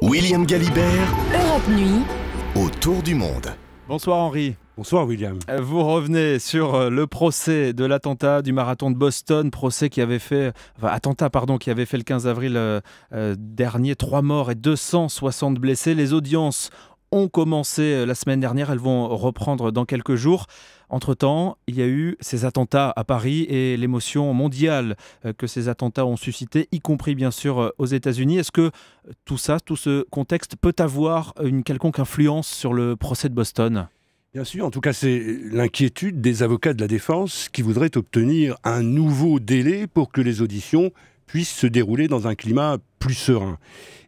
William Galibert, Europe Nuit, autour du monde. Bonsoir Henri. Bonsoir William. Euh, vous revenez sur euh, le procès de l'attentat du marathon de Boston, procès qui avait fait, attentat pardon, qui avait fait le 15 avril euh, dernier, trois morts et 260 blessés. Les audiences ont commencé euh, la semaine dernière, elles vont reprendre dans quelques jours. Entre-temps, il y a eu ces attentats à Paris et l'émotion mondiale euh, que ces attentats ont suscité, y compris bien sûr euh, aux États-Unis. Est-ce que tout ça, tout ce contexte peut avoir une quelconque influence sur le procès de Boston Bien sûr, en tout cas, c'est l'inquiétude des avocats de la défense qui voudraient obtenir un nouveau délai pour que les auditions puisse se dérouler dans un climat plus serein.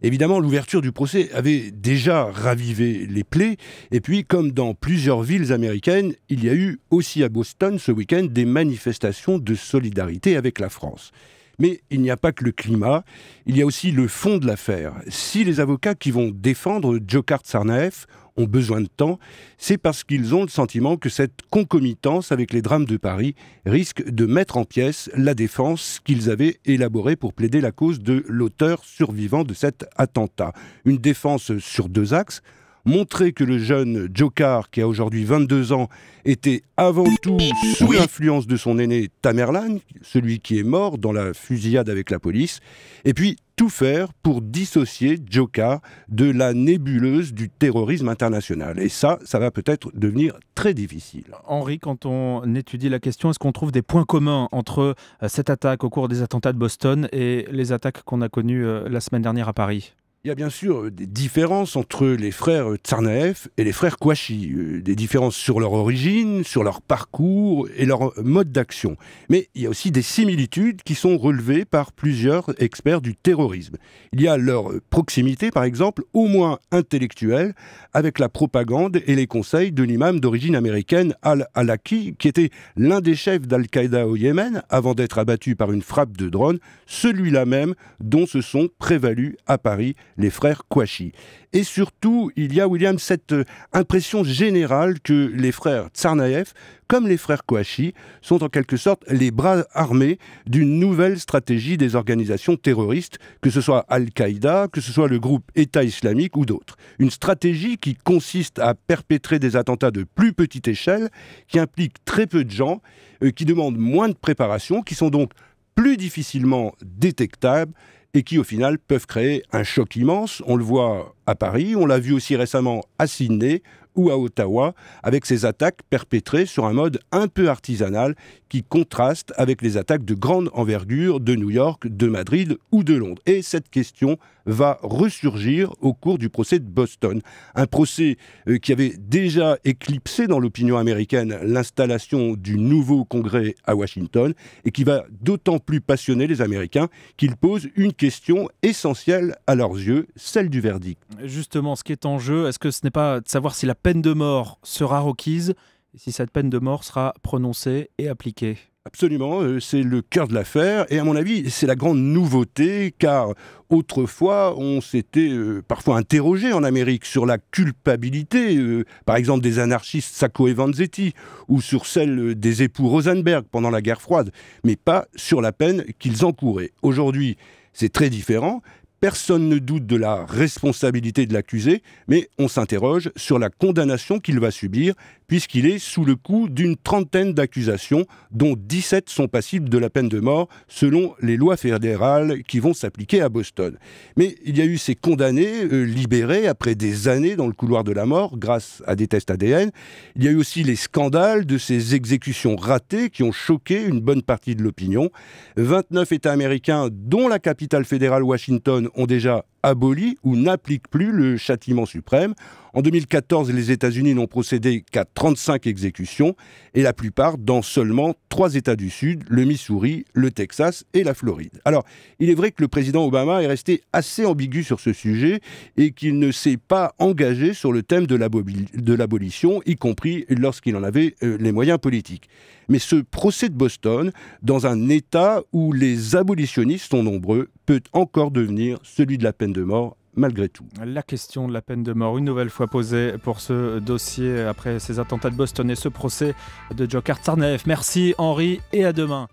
Évidemment, l'ouverture du procès avait déjà ravivé les plaies, et puis comme dans plusieurs villes américaines, il y a eu aussi à Boston ce week-end des manifestations de solidarité avec la France. Mais il n'y a pas que le climat, il y a aussi le fond de l'affaire. Si les avocats qui vont défendre joe Tsarnaev ont besoin de temps, c'est parce qu'ils ont le sentiment que cette concomitance avec les drames de Paris risque de mettre en pièces la défense qu'ils avaient élaborée pour plaider la cause de l'auteur survivant de cet attentat. Une défense sur deux axes, montrer que le jeune Joker, qui a aujourd'hui 22 ans, était avant tout sous l'influence de son aîné Tamerlan, celui qui est mort dans la fusillade avec la police, et puis tout faire pour dissocier Joker de la nébuleuse du terrorisme international. Et ça, ça va peut-être devenir très difficile. Henri, quand on étudie la question, est-ce qu'on trouve des points communs entre euh, cette attaque au cours des attentats de Boston et les attaques qu'on a connues euh, la semaine dernière à Paris il y a bien sûr euh, des différences entre les frères euh, Tsarnaev et les frères Kouachi, euh, des différences sur leur origine, sur leur parcours et leur mode d'action. Mais il y a aussi des similitudes qui sont relevées par plusieurs experts du terrorisme. Il y a leur proximité, par exemple, au moins intellectuelle, avec la propagande et les conseils de l'imam d'origine américaine Al-Alaki, qui était l'un des chefs d'Al-Qaïda au Yémen avant d'être abattu par une frappe de drone, celui-là même dont se sont prévalus à Paris les frères Kouachi. Et surtout, il y a, William, cette euh, impression générale que les frères Tsarnaev, comme les frères Kouachi, sont en quelque sorte les bras armés d'une nouvelle stratégie des organisations terroristes, que ce soit Al-Qaïda, que ce soit le groupe État islamique ou d'autres. Une stratégie qui consiste à perpétrer des attentats de plus petite échelle, qui impliquent très peu de gens, euh, qui demandent moins de préparation, qui sont donc plus difficilement détectables et qui au final peuvent créer un choc immense. On le voit à Paris, on l'a vu aussi récemment à Sydney, ou à Ottawa, avec ses attaques perpétrées sur un mode un peu artisanal qui contraste avec les attaques de grande envergure de New York, de Madrid ou de Londres. Et cette question va ressurgir au cours du procès de Boston. Un procès euh, qui avait déjà éclipsé dans l'opinion américaine l'installation du nouveau Congrès à Washington et qui va d'autant plus passionner les Américains qu'il pose une question essentielle à leurs yeux, celle du verdict. Justement, ce qui est en jeu, est-ce que ce n'est pas de savoir si la peine de mort sera requise si cette peine de mort sera prononcée et appliquée. Absolument, euh, c'est le cœur de l'affaire et à mon avis c'est la grande nouveauté car autrefois on s'était euh, parfois interrogé en Amérique sur la culpabilité euh, par exemple des anarchistes Sacco et Vanzetti ou sur celle des époux Rosenberg pendant la guerre froide mais pas sur la peine qu'ils encouraient. Aujourd'hui c'est très différent Personne ne doute de la responsabilité de l'accusé, mais on s'interroge sur la condamnation qu'il va subir, puisqu'il est sous le coup d'une trentaine d'accusations, dont 17 sont passibles de la peine de mort, selon les lois fédérales qui vont s'appliquer à Boston. Mais il y a eu ces condamnés euh, libérés après des années dans le couloir de la mort, grâce à des tests ADN. Il y a eu aussi les scandales de ces exécutions ratées qui ont choqué une bonne partie de l'opinion. 29 États américains, dont la capitale fédérale Washington, ont déjà abolit ou n'applique plus le châtiment suprême. En 2014, les États-Unis n'ont procédé qu'à 35 exécutions, et la plupart dans seulement trois États du Sud, le Missouri, le Texas et la Floride. Alors, il est vrai que le président Obama est resté assez ambigu sur ce sujet et qu'il ne s'est pas engagé sur le thème de l'abolition, y compris lorsqu'il en avait euh, les moyens politiques. Mais ce procès de Boston, dans un État où les abolitionnistes sont nombreux, peut encore devenir celui de la peine de mort malgré tout. La question de la peine de mort, une nouvelle fois posée pour ce dossier après ces attentats de Boston et ce procès de Joker Tsarnaev. Merci Henri et à demain.